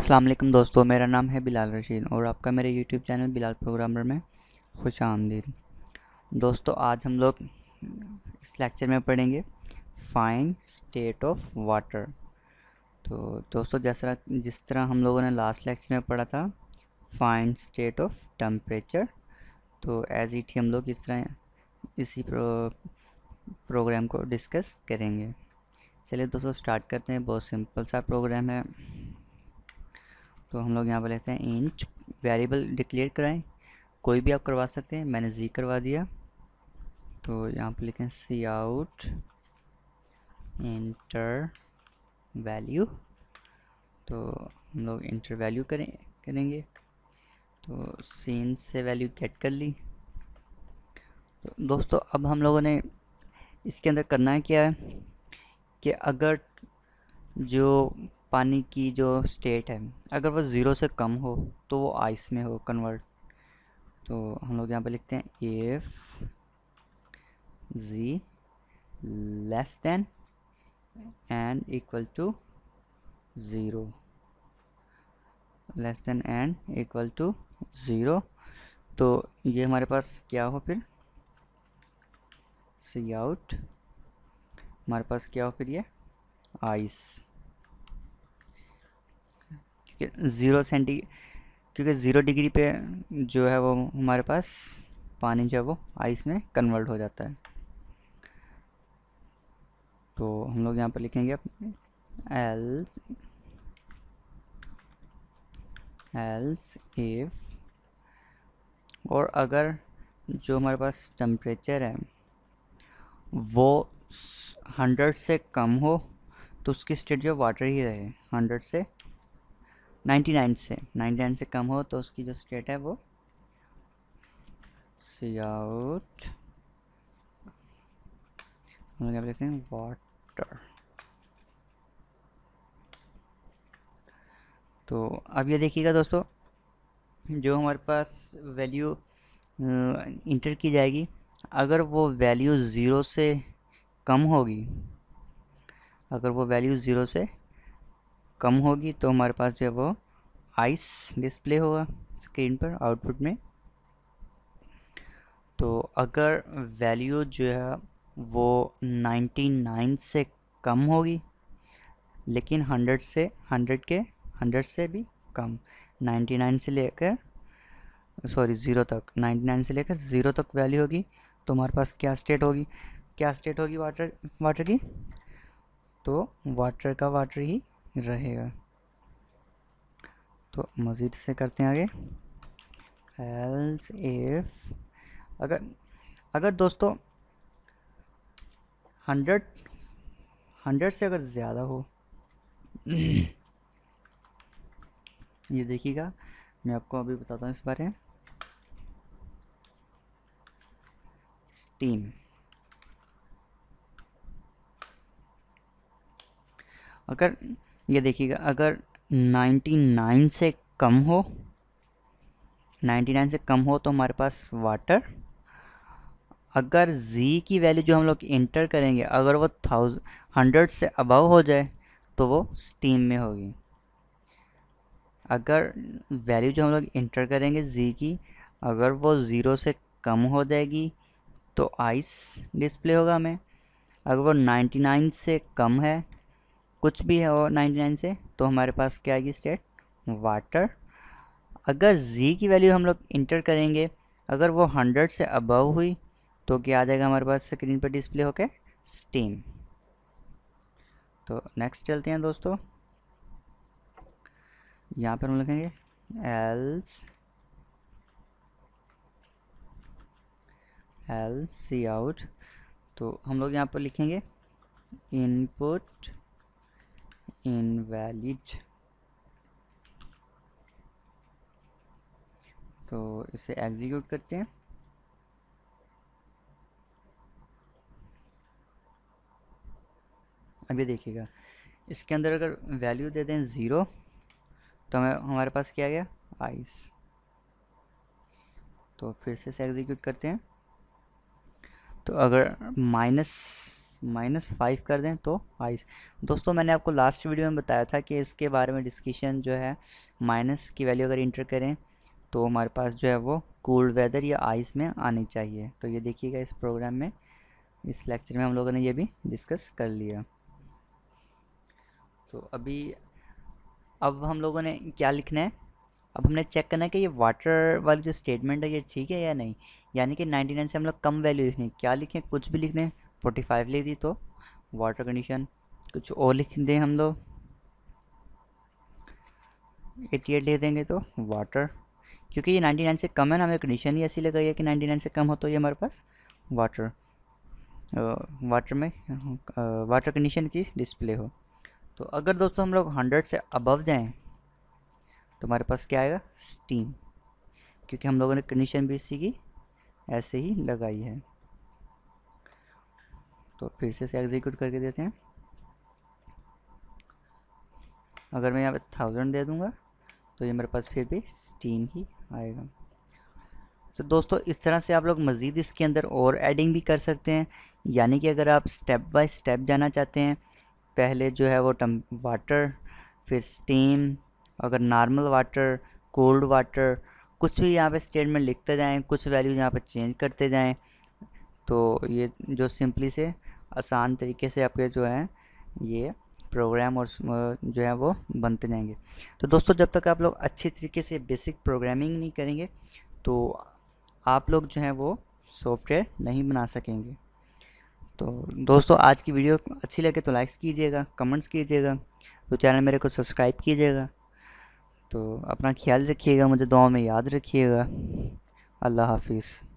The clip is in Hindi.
वालेकुम दोस्तों मेरा नाम है बिलाल रशीद और आपका मेरे यूट्यूब चैनल बिलाल प्रोग्रामर में खुश आमदीद दोस्तों आज हम लोग इस लेक्चर में पढ़ेंगे फाइन स्टेट ऑफ वाटर तो दोस्तों जैसा जिस तरह हम लोगों ने लास्ट लेक्चर में पढ़ा था फाइन स्टेट ऑफ टम्परेचर तो एज़ इट ही हम लोग इस तरह इसी प्रो, प्रोग्राम को डिस्कस करेंगे चलिए दोस्तों स्टार्ट करते हैं बहुत सिंपल सा प्रोग्राम है तो हम लोग यहाँ पर लेते हैं इंच वेरिएबल डिक्लेयर कराएं कोई भी आप करवा सकते हैं मैंने जी करवा दिया तो यहाँ पर लिखें सी आउट इंटर वैल्यू तो हम लोग इंटर वैल्यू करें करेंगे तो सीन से वैल्यू गेट कर ली तो दोस्तों अब हम लोगों ने इसके अंदर करना है क्या है कि अगर जो पानी की जो स्टेट है अगर वो ज़ीरो से कम हो तो वो आइस में हो कन्वर्ट तो हम लोग यहाँ पे लिखते हैं F G less than and equal to zero less than and equal to zero तो ये हमारे पास क्या हो फिर सी आउट हमारे पास क्या हो फिर ये आइस ज़ीरो सेंटी क्योंकि ज़ीरो डिग्री पे जो है वो हमारे पास पानी जो है वो आइस में कन्वर्ट हो जाता है तो हम लोग यहाँ पर लिखेंगे एल्स एल्स इफ और अगर जो हमारे पास टेम्परेचर है वो हंड्रेड से कम हो तो उसकी स्टेट जो वाटर ही रहे हंड्रेड से 99 से 99 से कम हो तो उसकी जो स्टेट है वो सी आउट हम लोग हैं वाटर तो अब ये देखिएगा दोस्तों जो हमारे पास वैल्यू इंटर की जाएगी अगर वो वैल्यू ज़ीरो से कम होगी अगर वो वैल्यू ज़ीरो से कम होगी तो हमारे पास जो है वो आइस डिस्प्ले होगा स्क्रीन पर आउटपुट में तो अगर वैल्यू जो है वो 99 से कम होगी लेकिन 100 से 100 के 100 से भी कम 99 से लेकर सॉरी ज़ीरो तक 99 से लेकर ज़ीरो तक वैल्यू होगी तो हमारे पास क्या स्टेट होगी क्या स्टेट होगी वाटर वाटर की तो वाटर का वाटर ही रहेगा तो मज़ीद से करते हैं आगे एल्स एफ अगर अगर दोस्तों हंड्रेड हंड्रेड से अगर ज़्यादा हो ये देखिएगा मैं आपको अभी बताता हूँ इस बारे में स्टीम अगर ये देखिएगा अगर 99 से कम हो 99 से कम हो तो हमारे पास वाटर अगर z की वैल्यू जो हम लोग इंटर करेंगे अगर वो थाउज हंड्रेड से अबव हो जाए तो वो स्टीम में होगी अगर वैल्यू जो हम लोग इंटर करेंगे z की अगर वो ज़ीरो से कम हो जाएगी तो आइस डिस्प्ले होगा हमें अगर वो 99 से कम है कुछ भी है और नाइन्टी नाइन से तो हमारे पास क्या आएगी स्टेट वाटर अगर जी की वैल्यू हम लोग इंटर करेंगे अगर वो हंड्रेड से अबव हुई तो क्या आ जाएगा हमारे पास स्क्रीन पर डिस्प्ले होके स्टीम तो नेक्स्ट चलते हैं दोस्तों यहाँ पर हम लिखेंगे एल्स एल सी आउट तो हम लोग यहाँ पर लिखेंगे इनपुट इनवैलिड तो इसे एग्जीक्यूट करते हैं अभी देखिएगा इसके अंदर अगर वैल्यू दे दें ज़ीरो तो हमें हमारे पास क्या गया आइस तो फिर से इसे एग्जीक्यूट करते हैं तो अगर माइनस माइनस फाइव कर दें तो आइस दोस्तों मैंने आपको लास्ट वीडियो में बताया था कि इसके बारे में डिस्कशन जो है माइनस की वैल्यू अगर इंटर करें तो हमारे पास जो है वो कोल्ड वेदर या आइस में आनी चाहिए तो ये देखिएगा इस प्रोग्राम में इस लेक्चर में हम लोगों ने ये भी डिस्कस कर लिया तो अभी अब हम लोगों ने क्या लिखना है अब हमने चेक करना है कि ये वाटर वाली जो स्टेटमेंट है ये ठीक है या नहीं यानी कि 99 से हम लोग कम वैल्यू लिखें क्या लिखें कुछ भी लिख दें फोर्टी फाइव ले दी तो वाटर कंडीशन कुछ और लिख दें हम लोग एटी एट ले देंगे तो वाटर क्योंकि ये नाइन्टी नाइन से कम है ना हमें कंडीशन ही ऐसी लगाई है कि नाइन्टी नाइन से कम हो तो ये हमारे पास वाटर वाटर में वाटर कंडीशन की डिस्प्ले हो तो अगर दोस्तों हम लोग हंड्रेड से अबव जाएँ तो हमारे पास क्या आएगा स्टीम क्योंकि हम लोगों ने कंडीशन भी इसी की ऐसे ही लगाई है तो फिर से इसे एग्जीक्यूट करके देते हैं अगर मैं यहाँ पे थाउजेंड दे दूँगा तो ये मेरे पास फिर भी स्टीम ही आएगा तो दोस्तों इस तरह से आप लोग मज़ीद इसके अंदर और एडिंग भी कर सकते हैं यानी कि अगर आप स्टेप बाय स्टेप जाना चाहते हैं पहले जो है वो टम वाटर फिर स्टीम अगर नॉर्मल वाटर कोल्ड वाटर कुछ भी यहाँ पे स्टेटमेंट लिखते जाएं कुछ वैल्यू यहाँ पे चेंज करते जाएं तो ये जो सिंपली से आसान तरीके से आपके जो है ये प्रोग्राम और जो है वो बनते जाएंगे तो दोस्तों जब तक आप लोग अच्छे तरीके से बेसिक प्रोग्रामिंग नहीं करेंगे तो आप लोग जो है वो सॉफ्टवेयर नहीं बना सकेंगे तो दोस्तों आज की वीडियो अच्छी लगे तो लाइक्स कीजिएगा कमेंट्स कीजिएगा तो चैनल मेरे को सब्सक्राइब कीजिएगा तो अपना ख्याल रखिएगा मुझे दुआ में याद रखिएगा अल्लाह हाफिज़